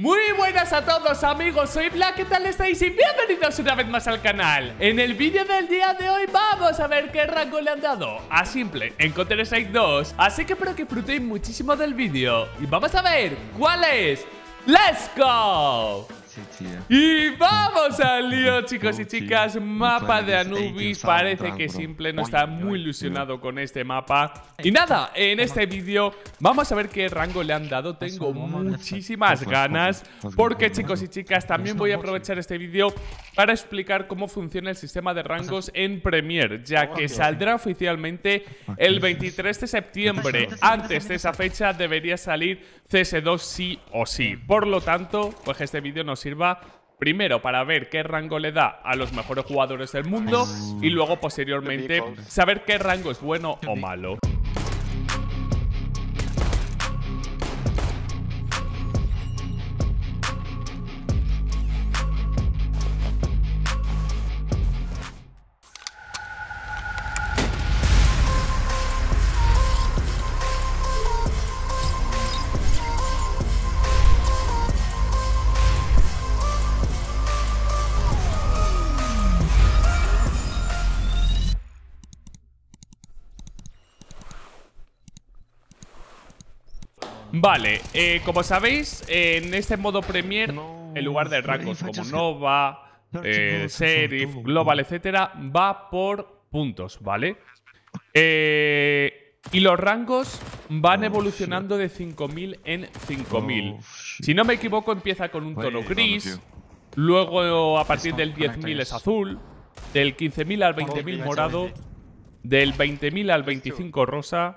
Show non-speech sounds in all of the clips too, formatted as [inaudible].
Muy buenas a todos amigos, soy Black, ¿qué tal estáis? Y bienvenidos una vez más al canal En el vídeo del día de hoy vamos a ver qué rango le han dado A simple, en Counter-Strike 2 Así que espero que disfrutéis muchísimo del vídeo Y vamos a ver cuál es ¡Let's go! Sí, y vamos al lío, chicos y chicas. Mapa de Anubis. Parece que Simple no está muy ilusionado con este mapa. Y nada, en este vídeo vamos a ver qué rango le han dado. Pues Tengo muchísimas pues ganas. Pues porque, chicos y chicas, también voy a aprovechar este vídeo para explicar cómo funciona el sistema de rangos en Premiere. Ya oh, que saldrá oficialmente el 23 de septiembre. Antes de esa fecha debería salir CS2 sí o sí. Por lo tanto, pues este vídeo nos sirva Primero para ver qué rango le da a los mejores jugadores del mundo ah. y luego posteriormente saber qué rango es bueno o malo. Vale, eh, como sabéis, en este modo premier, en lugar de rangos como Nova, eh, Serif, Global, etcétera, va por puntos, ¿vale? Eh, y los rangos van oh, evolucionando de 5000 en 5000. Si no me equivoco, empieza con un tono gris, luego a partir del 10.000 es azul, del 15.000 al 20.000 morado, del 20.000 al 25 rosa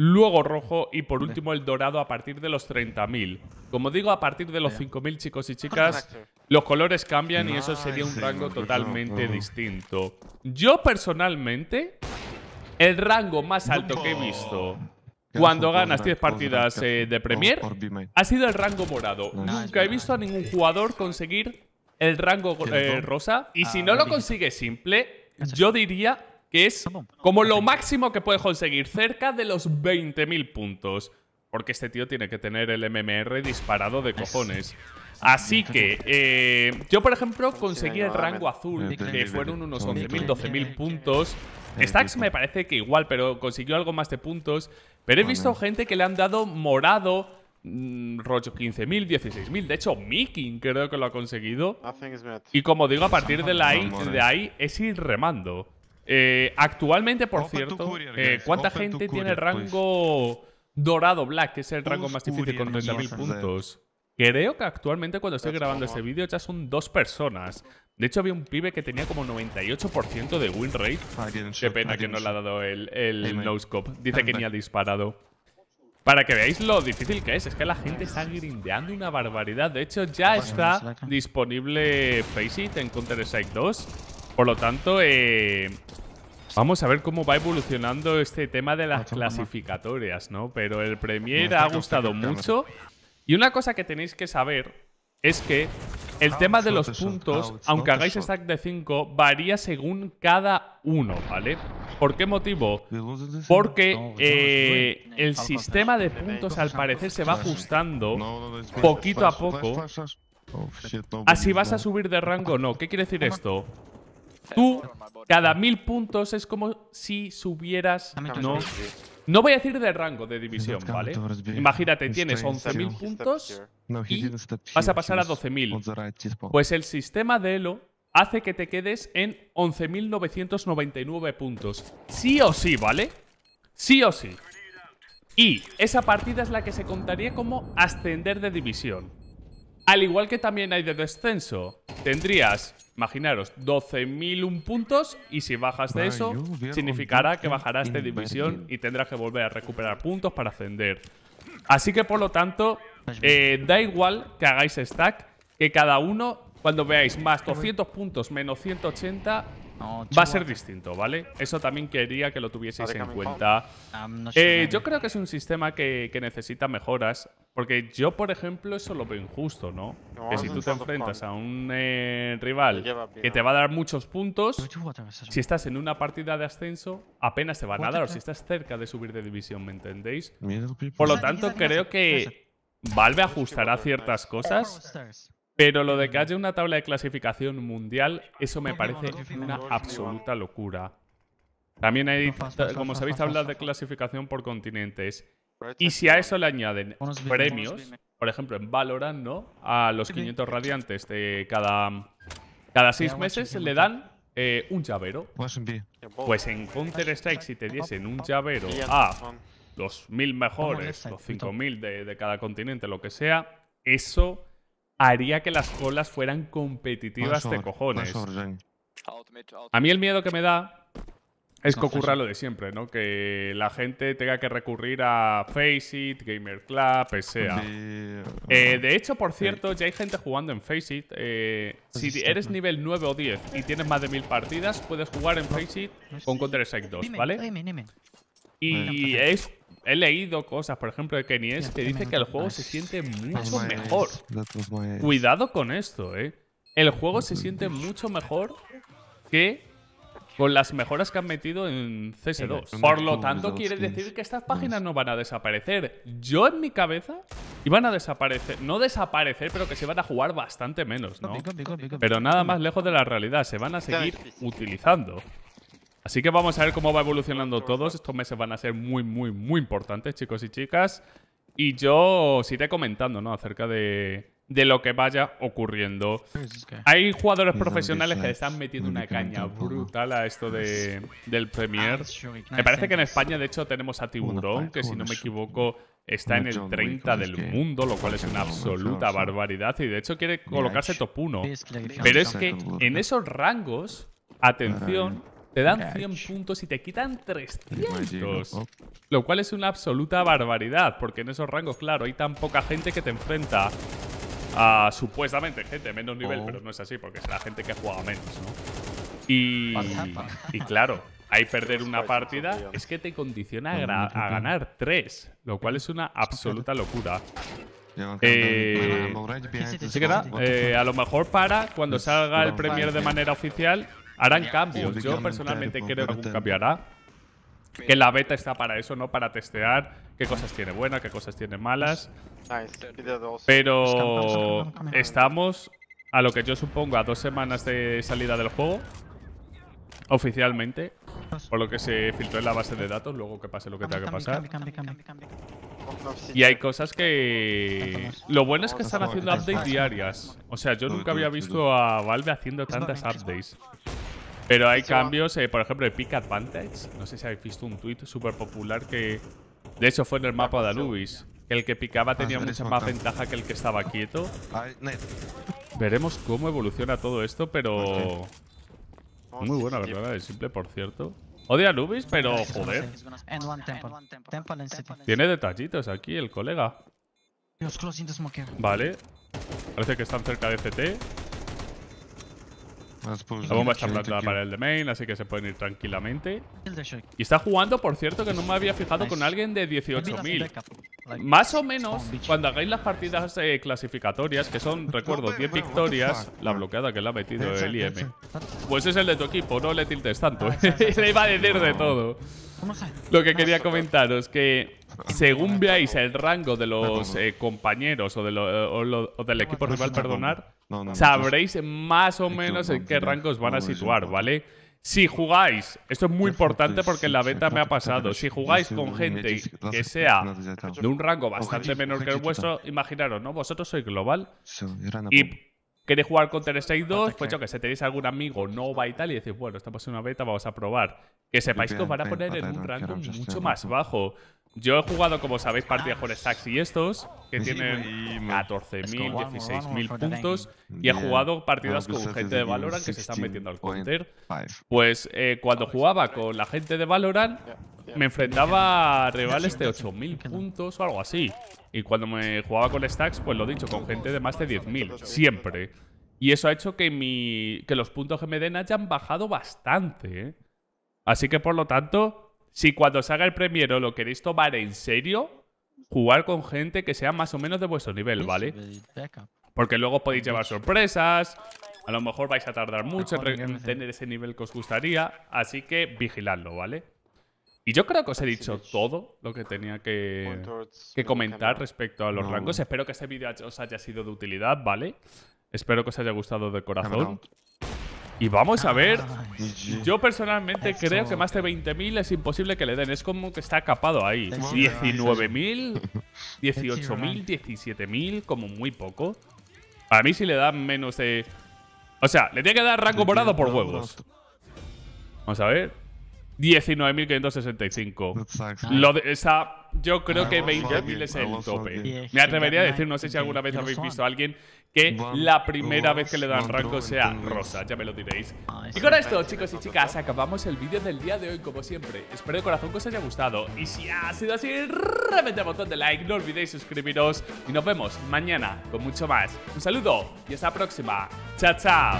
luego rojo y por último el dorado a partir de los 30.000. Como digo, a partir de los 5.000 chicos y chicas, los colores cambian y ah, eso sería un rango pues totalmente distinto. Yo personalmente, el rango más alto que he visto cuando ganas 10 partidas eh, de Premier ha sido el rango morado. Nunca he visto a ningún jugador conseguir el rango eh, rosa y ah, si no lo consigue simple, yo diría que es como lo máximo que puede conseguir, cerca de los 20.000 puntos. Porque este tío tiene que tener el MMR disparado de cojones. Así que eh, yo, por ejemplo, conseguí el rango azul, que fueron unos 11.000, 12.000 puntos. Stacks me parece que igual, pero consiguió algo más de puntos. Pero he visto gente que le han dado morado, 15.000, mm, 16.000. De hecho, Miking creo que lo ha conseguido. Y como digo, a partir de, de ahí es ir remando. Eh, actualmente, por cierto, eh, ¿cuánta gente tiene el pues. rango dorado black, que es el rango más difícil con 30.000 puntos? Creo que actualmente cuando estoy grabando este vídeo ya son dos personas. De hecho, había un pibe que tenía como 98% de win rate. Qué pena que no le ha dado el, el noscope. Dice que ni ha [laughs] disparado. Para que veáis lo difícil que es, es que la gente está grindeando una barbaridad. De hecho, ya está disponible face it en Counter-Strike 2. Por lo tanto, eh, Vamos a ver cómo va evolucionando este tema de las clasificatorias, ¿no? Pero el Premier ha gustado mucho. Y una cosa que tenéis que saber es que el tema de los puntos, aunque hagáis stack de 5, varía según cada uno, ¿vale? ¿Por qué motivo? Porque eh, el sistema de puntos al parecer se va ajustando poquito a poco Así oh, ah, vas a subir de rango no. ¿Qué quiere decir esto? Tú, cada mil puntos es como si subieras... Ah, no, no voy a decir de rango de división, ¿vale? Imagínate, tienes 11.000 puntos y vas a pasar a 12.000. Pues el sistema de Elo hace que te quedes en 11.999 puntos. Sí o sí, ¿vale? Sí o sí. Y esa partida es la que se contaría como ascender de división. Al igual que también hay de descenso, tendrías, imaginaros, 12.001 puntos y si bajas de eso, significará que bajarás de este división y tendrás que volver a recuperar puntos para ascender. Así que, por lo tanto, eh, da igual que hagáis stack, que cada uno, cuando veáis más 200 puntos menos 180, va a ser distinto, ¿vale? Eso también quería que lo tuvieseis en cuenta. Ah, eh, yo creo que es un sistema que necesita mejoras. Porque yo, por ejemplo, eso lo veo injusto, ¿no? que si tú te enfrentas a un eh, rival que te va a dar muchos puntos, si estás en una partida de ascenso, apenas te van a dar, o si estás cerca de subir de división, ¿me entendéis? Por lo tanto, creo que Valve ajustará ciertas cosas, pero lo de que haya una tabla de clasificación mundial, eso me parece una absoluta locura. También hay, como sabéis, tablas de clasificación por continentes. Y si a eso le añaden premios, por ejemplo, en Valorant, ¿no? A los 500 radiantes de cada, cada 6 meses le dan eh, un llavero. Pues, pues en Counter-Strike, si te diesen un llavero a los 1000 mejores, los 5000 de, de cada continente, lo que sea, eso haría que las colas fueran competitivas de cojones. A mí el miedo que me da es que ocurra lo de siempre, ¿no? Que la gente tenga que recurrir a Faceit, Gamer Club, sea. Ah. Eh, de hecho, por cierto, ya hay gente jugando en Faceit. Eh, pues si eres nivel 9 o 10 y tienes más de mil partidas, puedes jugar en Faceit con Counter-Strike 2, ¿vale? Y pues he leído cosas, por ejemplo, de Kenny S, que dice que el juego se siente mucho mejor. Cuidado con esto, ¿eh? El juego se siente mucho mejor que con las mejoras que han metido en CS2. Por lo tanto, quiere decir que estas mm. páginas no van a desaparecer. Yo en mi cabeza iban a desaparecer. No desaparecer, pero que se van a jugar bastante menos, ¿no? Pero nada más lejos de la realidad. Se van a seguir utilizando. Así que vamos a ver cómo va evolucionando todos. Estos meses van a ser muy, muy, muy importantes, chicos y chicas. Y yo os iré comentando, ¿no? Acerca de, de lo que vaya ocurriendo. Hay jugadores profesionales que están metiendo una caña brutal a esto de, del Premier. Me parece que en España, de hecho, tenemos a Tiburón, que si no me equivoco está en el 30 del mundo, lo cual es una absoluta barbaridad. Y de hecho quiere colocarse top 1. Pero es que en esos rangos, atención, te dan 100 puntos y te quitan 300. Lo cual es una absoluta barbaridad, porque en esos rangos, claro, hay tan poca gente que te enfrenta Ah, supuestamente gente de menos nivel, oh. pero no es así, porque es la gente que ha jugado menos, Y, y claro, hay perder una partida es que te condiciona a, ganar tres, lo cual es una absoluta locura. Eh, eh, a lo mejor para cuando pues, salga el Premier de manera oficial harán cambios. Yo personalmente creo que algún cambio hará. Que la beta está para eso, ¿no? Para testear qué cosas tiene buenas, qué cosas tiene malas. Pero estamos a lo que yo supongo a dos semanas de salida del juego. Oficialmente. Por lo que se filtró en la base de datos, luego que pase lo que tenga que pasar. Y hay cosas que... Lo bueno es que están haciendo updates diarias. O sea, yo nunca había visto a Valve haciendo tantas updates. Pero hay cambios, eh, por ejemplo, de Pick Advantage. No sé si habéis visto un tweet súper popular que. De hecho, fue en el mapa de Anubis. el que picaba ah, tenía mucha más ventaja que el que estaba quieto. Veremos cómo evoluciona todo esto, pero. Muy buena verdad, es simple, por cierto. Odia Anubis, pero joder. Tiene detallitos aquí el colega. Vale. Parece que están cerca de CT. La bomba está plantada para el de main, así que se pueden ir tranquilamente. Y está jugando, por cierto, que no me había fijado con alguien de 18.000. Más o menos, cuando hagáis las partidas eh, clasificatorias, que son, recuerdo, 10 victorias, la bloqueada que le ha metido el IM. Pues es el de tu equipo, no le tiltes tanto. Ah, eh. [laughs] le iba a decir de todo. Lo que quería comentaros, que Ah, Según ah, veáis ah, el rango de los eh, compañeros o, eh, del equipo rival, perdonar, sabréis más o menos en qué rango os van a situar, ¿vale? Si jugáis, esto es muy importante porque en la beta me ha pasado, si jugáis con gente que sea de un rango bastante menor que el vuestro, imaginaros, ¿no? Vosotros sois global y queréis jugar con tres 2, pues yo que sé, tenéis algún amigo va y tal, y decís, bueno, estamos en una beta, vamos a probar. Que sepáis que os van a poner en un rango mucho más bajo. Yo he jugado, como sabéis, partidas con Stacks y estos, que tienen 14.000, 16.000 puntos, y he jugado partidas con gente de Valorant que se están metiendo al counter. Pues eh, cuando jugaba con la gente de Valorant, me enfrentaba a rivales de 8.000 puntos o algo así. Y cuando me jugaba con Stacks, pues lo dicho, con gente de más de 10.000, siempre. Y eso ha hecho que, mi, que los puntos que me den hayan bajado bastante. ¿eh? Así que, por lo tanto, si cuando salga el premio lo queréis tomar en serio, jugar con gente que sea más o menos de vuestro nivel, ¿vale? Porque luego podéis llevar sorpresas, a lo mejor vais a tardar mucho en tener ese nivel que os gustaría, así que vigiladlo, ¿vale? Y yo creo que os he dicho todo lo que tenía que, que comentar respecto a los rangos. Espero que este vídeo os haya sido de utilidad, ¿vale? Espero que os haya gustado de corazón. Y vamos a ver. Yo personalmente creo que más de 20.000 es imposible que le den. Es como que está capado ahí. 19.000, 18.000, 17.000, como muy poco. Para mí si le dan menos de... O sea, le tiene que dar rango morado por huevos. Vamos a ver. 19.565. Lo de esa, yo creo que 20.000 es el tope. Me atrevería a decir, no sé si alguna vez habéis visto a alguien que la primera vez que le dan rango sea rosa, ya me lo diréis. Y con esto, chicos y chicas, acabamos el vídeo del día de hoy, como siempre. Espero de corazón que os haya gustado. Y si ha sido así, realmente el botón de like, no olvidéis suscribiros. Y nos vemos mañana con mucho más. Un saludo y hasta la próxima. Chao, chao.